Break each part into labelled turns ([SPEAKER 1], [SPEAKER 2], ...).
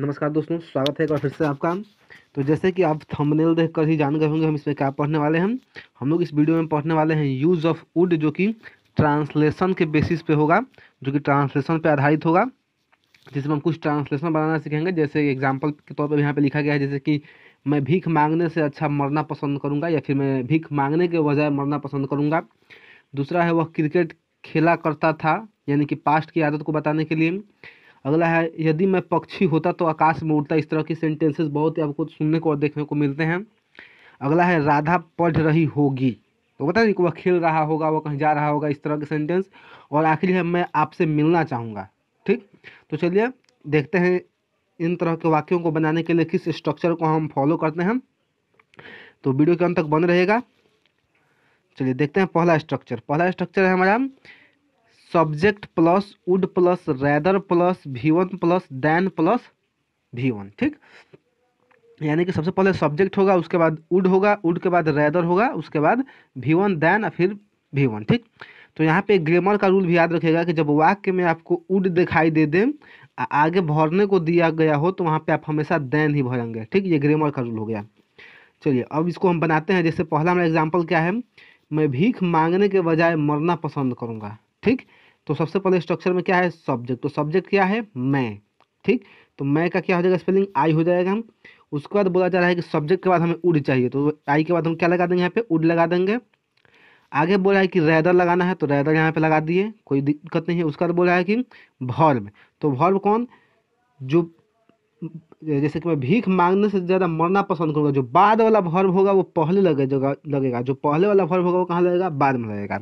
[SPEAKER 1] नमस्कार दोस्तों स्वागत है एक बार फिर से आपका तो जैसे कि आप थंबनेल देख कर ही जान गए होंगे हम इसमें क्या पढ़ने वाले हैं हम लोग इस वीडियो में पढ़ने वाले हैं यूज़ ऑफ वुड जो कि ट्रांसलेशन के बेसिस पे होगा जो कि ट्रांसलेशन पे आधारित होगा जिसमें हम कुछ ट्रांसलेशन बनाना सीखेंगे जैसे एग्जाम्पल के तौर पर यहाँ पर लिखा गया है जैसे कि मैं भीख मांगने से अच्छा मरना पसंद करूँगा या फिर मैं भीख मांगने के बजाय मरना पसंद करूँगा दूसरा है वह क्रिकेट खेला करता था यानी कि पास्ट की आदत को बताने के लिए अगला है यदि मैं पक्षी होता तो आकाश में उड़ता इस तरह की सेंटेंसेस बहुत ही आपको सुनने को और देखने को मिलते हैं अगला है राधा पढ़ रही होगी तो बता दें कि वह खेल रहा होगा वह कहीं जा रहा होगा इस तरह के सेंटेंस और आखिरी है मैं आपसे मिलना चाहूँगा ठीक तो चलिए देखते हैं इन तरह के वाक्यों को बनाने के लिए किस स्ट्रक्चर को हम फॉलो करते हैं तो वीडियो के अंत तक बंद रहेगा चलिए देखते हैं पहला स्ट्रक्चर पहला स्ट्रक्चर है हमारा subject plus would plus rather plus V one plus than plus V one ठीक यानी कि सबसे पहले सब्जेक्ट होगा उसके बाद वुड होगा वुड के बाद रैदर होगा उसके बाद भी वन दैन और फिर भी वन ठीक तो यहाँ पे ग्रेमर का रूल भी याद रखेगा कि जब वाक्य में आपको उड दिखाई दे दे आगे भरने को दिया गया हो तो वहाँ पे आप हमेशा दैन ही भरेंगे ठीक ये ग्रेमर का रूल हो गया चलिए अब इसको हम बनाते हैं जैसे पहला मेरा एग्जाम्पल क्या है मैं भीख मांगने के बजाय मरना पसंद करूँगा ठीक तो सबसे पहले स्ट्रक्चर में क्या है सब्जेक्ट तो सब्जेक्ट क्या है मैं ठीक तो मैं का क्या हो जाएगा स्पेलिंग आई हो जाएगा हम उसके बाद बोला जा रहा है कि सब्जेक्ट के बाद हमें उड चाहिए तो आई के बाद हम क्या लगा देंगे यहाँ पे उड लगा देंगे आगे बोला है कि रैदर लगाना है तो रैदर यहाँ पे लगा दिए कोई दिक्कत नहीं है उसके बाद बोला है कि भॉल्व तो भॉल्व कौन जो जैसे कि मैं भीख मांगने से ज़्यादा मरना पसंद करूँगा जो बाद वाला भर्व होगा वो पहले लगेगा लगेगा जो पहले वाला भर्व होगा वो कहाँ लगेगा बाद में लगेगा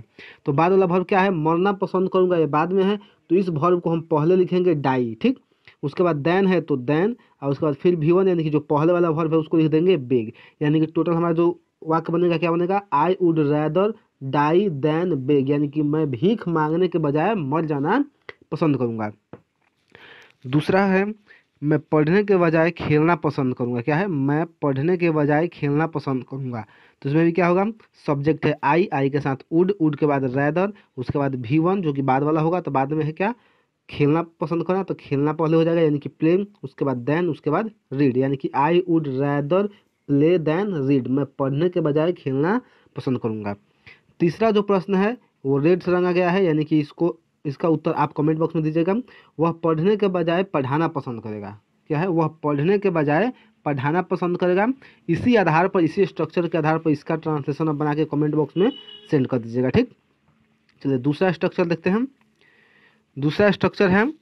[SPEAKER 1] तो बाद वाला भर्व क्या है मरना पसंद करूँगा ये बाद में है तो इस भर्व को हम पहले लिखेंगे डाई ठीक उसके बाद दैन है तो दैन और उसके बाद फिर भीवन यानी कि जो पहले वाला भर्व है उसको लिख देंगे बेग यानी कि टोटल हमारा जो वाक्य बनेगा क्या बनेगा I would rather die than beg यानी कि मैं भीख मांगने के बजाय मर जाना पसंद करूँगा दूसरा है मैं पढ़ने के बजाय खेलना पसंद करूँगा क्या है मैं पढ़ने के बजाय खेलना पसंद करूँगा तो इसमें भी क्या होगा सब्जेक्ट है आई आई के साथ उड उड के बाद रैदर उसके बाद भी वन जो कि बाद वाला होगा तो बाद में है क्या खेलना पसंद करना तो खेलना पहले हो जाएगा यानी कि प्लेइंग उसके बाद देन उसके बाद रीड यानी कि I would rather play than read मैं पढ़ने के बजाय खेलना पसंद करूँगा तीसरा जो प्रश्न है वो रेड से रंगा गया है यानी कि इसको इसका उत्तर आप कमेंट बॉक्स में दीजिएगा वह पढ़ने के बजाय पढ़ाना पसंद करेगा क्या है वह पढ़ने के बजाय पढ़ाना पसंद करेगा इसी आधार पर इसी स्ट्रक्चर के आधार पर इसका ट्रांसलेशन आप बना के कमेंट बॉक्स में सेंड कर दीजिएगा ठीक चलिए दूसरा स्ट्रक्चर देखते हैं दूसरा स्ट्रक्चर है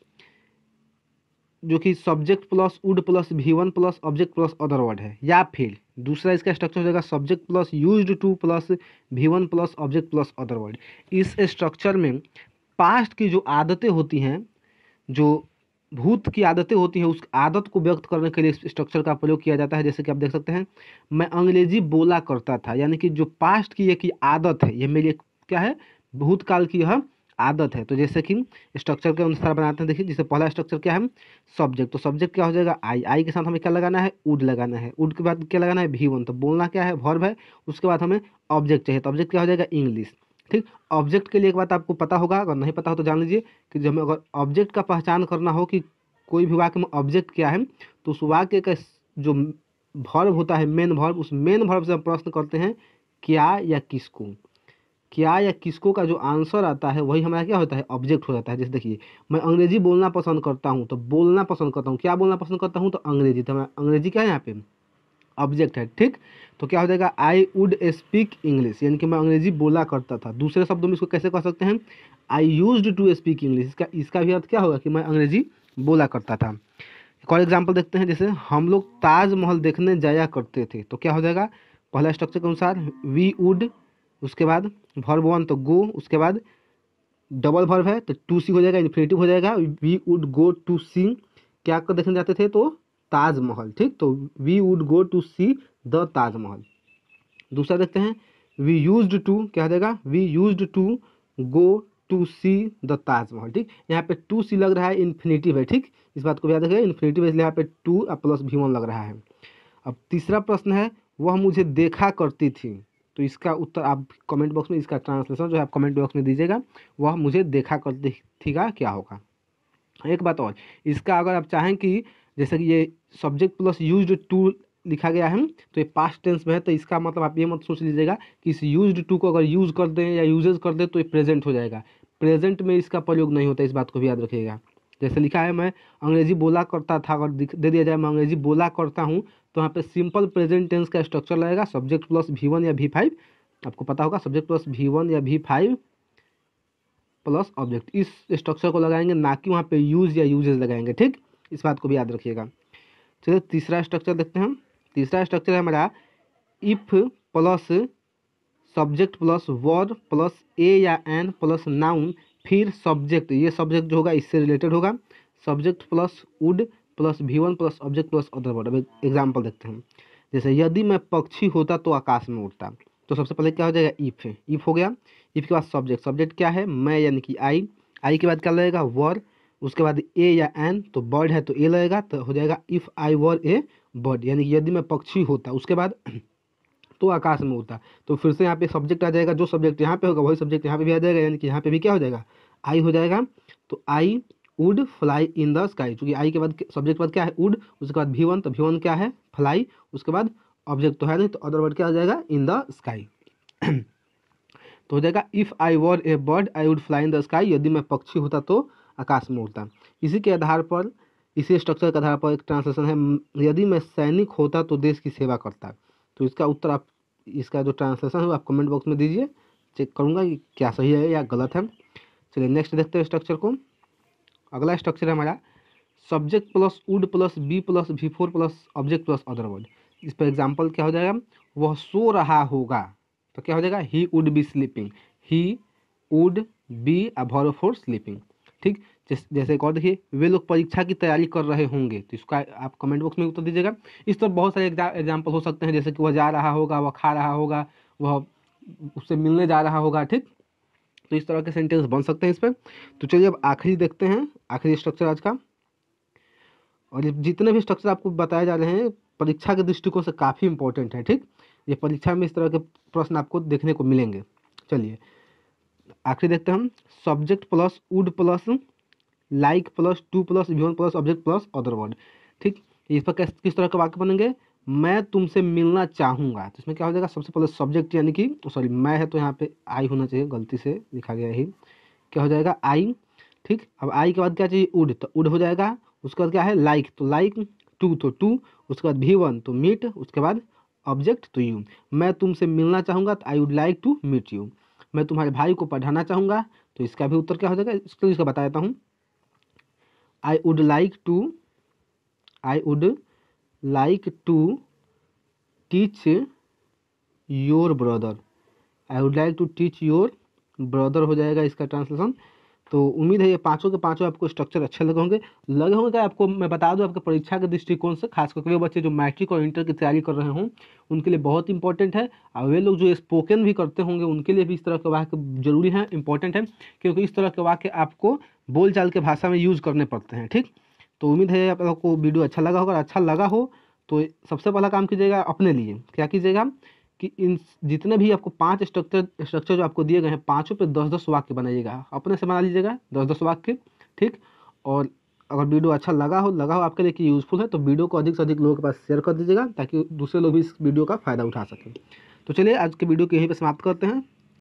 [SPEAKER 1] जो कि subject plus would plus V one plus object plus other word है या फिर दूसरा इसका स्ट्रक्चर हो जाएगा subject plus use to plus V one plus object plus other word इस स्ट्रक्चर में पास्ट की जो आदतें होती हैं जो भूत की आदतें होती हैं उस आदत को व्यक्त करने के लिए स्ट्रक्चर का प्रयोग किया जाता है जैसे कि आप देख सकते हैं मैं अंग्रेजी बोला करता था यानी कि जो पास्ट की एक आदत है यह मेरी एक क्या है भूतकाल की यह आदत है तो जैसे कि स्ट्रक्चर के अनुसार बनाते हैं देखिए जैसे पहला स्ट्रक्चर क्या है सब्जेक्ट तो सब्जेक्ट क्या हो जाएगा आई आई के साथ हमें क्या लगाना है उड लगाना है उड के बाद क्या लगाना है भी वन तो बोलना क्या है भर्व है उसके बाद हमें ऑब्जेक्ट चाहिए तो ऑब्जेक्ट क्या हो जाएगा इंग्लिश ठीक ऑब्जेक्ट के लिए एक बात आपको पता होगा अगर नहीं पता हो तो जान लीजिए कि जब अगर ऑब्जेक्ट का पहचान करना हो कि कोई भी वाक्य में ऑब्जेक्ट क्या है तो उस वाक्य का जो भर्व होता है मेन भर्व उस मेन भर्व से हम प्रश्न करते हैं क्या या किसको क्या या किसको का जो आंसर आता है वही हमारा क्या होता है ऑब्जेक्ट हो जाता है जैसे देखिए मैं अंग्रेजी बोलना पसंद करता हूँ तो बोलना पसंद करता हूँ क्या बोलना पसंद करता हूँ तो अंग्रेजी तो हमारा अंग्रेजी क्या है यहाँ पे ऑब्जेक्ट है ठीक तो क्या हो जाएगा आई वुड स्पीक इंग्लिश यानी कि मैं अंग्रेजी बोला करता था दूसरे शब्दों में इसको कैसे कह सकते हैं I use to speak English इसका इसका भी अर्थ क्या होगा कि मैं अंग्रेजी बोला करता था एक और एग्जाम्पल देखते हैं जैसे हम लोग ताजमहल देखने जाया करते थे तो क्या हो जाएगा पहला स्ट्रक्चर के अनुसार वी वुड उसके बाद भर्व वन तो गो उसके बाद डबल भर्व है तो टू सी हो जाएगा इन्फिनेटिव हो जाएगा we would go to see क्या कर देखने जाते थे तो ताजमहल ठीक तो we would go to see the Taj Mahal दूसरा देखते हैं वी यूज टू क्या देगा we use to go to see the Taj Mahal ठीक यहाँ पे टू सी लग रहा है इन्फिनेटिव है ठीक इस बात को याद रखिएगा इन्फिनेटिव इसलिए यहाँ पे टू प्लस भी वन लग रहा है अब तीसरा प्रश्न है वह मुझे देखा करती थी तो इसका उत्तर आप कमेंट बॉक्स में इसका ट्रांसलेशन जो है आप कमेंट बॉक्स में दीजिएगा वह मुझे देखा करती थी का क्या होगा एक बात और इसका अगर आप चाहें कि जैसे कि ये सब्जेक्ट प्लस यूज टू लिखा गया है तो ये पास्ट टेंस में है तो इसका मतलब आप ये मत सोच लीजिएगा कि इस यूज टू को अगर यूज़ कर दें या यूजेज कर दें तो ये प्रेजेंट हो जाएगा प्रेजेंट में इसका प्रयोग नहीं होता इस बात को भी याद रखिएगा जैसे लिखा है मैं अंग्रेजी बोला करता था अगर दे दिया जाए मैं अंग्रेजी बोला करता हूँ तो यहाँ पे सिंपल प्रेजेंट टेंस का स्ट्रक्चर लगेगा सब्जेक्ट प्लस वी वन या वी फाइव आपको पता होगा सब्जेक्ट प्लस वी वन या वी फाइव प्लस ऑब्जेक्ट इस स्ट्रक्चर को लगाएंगे ना कि वहाँ पे यूज़ या यूजेस लगाएंगे ठीक इस बात को भी याद रखिएगा चलिए तीसरा स्ट्रक्चर देखते हैं तीसरा स्ट्रक्चर है हमारा if plus subject plus word plus A या एन प्लस नाउन फिर सब्जेक्ट ये सब्जेक्ट जो होगा इससे रिलेटेड होगा subject plus would plus V one plus object plus other word अब एग्जाम्पल देखते हैं जैसे यदि मैं पक्षी होता तो आकाश में उड़ता तो सबसे पहले क्या हो जाएगा इफ़ इफ़ हो गया इफ़ के बाद सब्जेक्ट सब्जेक्ट क्या है मैं यानी कि आई आई के बाद क्या लगेगा वर उसके बाद ए या एन तो बर्ड है तो ए लगेगा तो हो जाएगा if I were A bird यानी कि यदि मैं पक्षी होता उसके बाद तो आकाश में होता तो फिर से यहाँ पे सब्जेक्ट आ जाएगा जो सब्जेक्ट यहाँ पे होगा वही सब्जेक्ट यहाँ पे भी आ जाएगा यानी कि यहाँ पे भी क्या हो जाएगा आई हो जाएगा तो I would fly in the sky चूंकि आई के बाद सब्जेक्ट के बाद क्या है वुड उसके बाद भी वन तो भी वन क्या है फ्लाई उसके बाद ऑब्जेक्ट तो है नहीं तो अदर वर्ड क्या हो जाएगा इन द स्काई तो हो जाएगा if I were a bird I would fly in the sky यदि मैं पक्षी होता तो आकाश में उड़ता इसी के आधार पर इसी स्ट्रक्चर के आधार पर एक ट्रांसलेशन है यदि मैं सैनिक होता तो देश की सेवा करता तो इसका उत्तर आप इसका जो ट्रांसलेशन है वो आप कमेंट बॉक्स में दीजिए चेक करूँगा कि क्या सही है या गलत है चलिए नेक्स्ट देखते हैं स्ट्रक्चर को अगला स्ट्रक्चर है हमारा subject plus would plus be plus V four plus object plus other word इस पर एग्जाम्पल क्या हो जाएगा वह सो रहा होगा तो क्या हो जाएगा he would be sleeping he would be अभर फॉर स्लीपिंग ठीक जैसे एक और देखिए वे लोग परीक्षा की तैयारी कर रहे होंगे तो इसका आप कमेंट बॉक्स में उत्तर दीजिएगा इस तरह बहुत सारे एग्जाम्पल हो सकते हैं जैसे कि वह जा रहा होगा वह खा रहा होगा वह उससे मिलने जा रहा होगा ठीक तो इस तरह के सेंटेंस बन सकते हैं इस पर तो चलिए अब आखिरी देखते हैं आखिरी स्ट्रक्चर आज का और जितने भी स्ट्रक्चर आपको बताए जा रहे हैं परीक्षा के दृष्टिकोण से काफ़ी इंपॉर्टेंट है ठीक ये परीक्षा में इस तरह के प्रश्न आपको देखने को मिलेंगे चलिए आखिरी देखते हैं हम subject plus would plus like plus to plus V one plus object plus other word ठीक इस पर किस तरह के वाक्य बनेंगे मैं तुमसे मिलना चाहूँगा तो इसमें क्या हो जाएगा सबसे पहले सब्जेक्ट यानी कि सॉरी तो मैं है तो यहाँ पे आई होना चाहिए गलती से लिखा गया ही क्या हो जाएगा आई ठीक अब आई के बाद क्या चाहिए उड तो उड हो जाएगा उसके बाद क्या है लाइक तो लाइक टू तो टू उसके बाद भी वन तो मीट उसके बाद ऑब्जेक्ट टू यू मैं तुमसे मिलना चाहूँगा तो I would like to meet you मैं तुम्हारे भाई को पढ़ाना चाहूँगा तो इसका भी उत्तर क्या हो जाएगा इसके लिए इसका बता देता हूँ I would like to I would like to teach your brother I would like to teach your brother हो जाएगा इसका ट्रांसलेशन तो उम्मीद है ये पाँचों के पाँचों आपको स्ट्रक्चर अच्छे लगे होंगे लगे होंगे क्या आपको मैं बता दूँ आपके परीक्षा के दृष्टिकोण से खास करके वे बच्चे जो मैट्रिक और इंटर की तैयारी कर रहे हों उनके लिए बहुत इंपॉर्टेंट है और वे लोग जो स्पोकन भी करते होंगे उनके लिए भी इस तरह के वाक्य जरूरी है इंपॉर्टेंट है क्योंकि इस तरह के वाक्य आपको बोलचाल के भाषा में यूज़ करने पड़ते हैं ठीक तो उम्मीद है आप लोग को वीडियो अच्छा लगा होगा अच्छा लगा हो तो सबसे पहला काम कीजिएगा अपने लिए क्या कीजिएगा कि इन जितने भी आपको पांच स्ट्रक्चर स्ट्रक्चर जो आपको दिए गए हैं पांचों पे दस दस वाक्य बनाइएगा अपने से बना लीजिएगा दस दस वाक्य ठीक और अगर वीडियो अच्छा लगा हो लगा हो आपके लिए कि यूज़फुल है तो वीडियो को अधिक से अधिक लोगों के पास शेयर कर दीजिएगा ताकि दूसरे लोग भी इस वीडियो का फ़ायदा उठा सकें तो चलिए आज के वीडियो को यहीं पर समाप्त करते हैं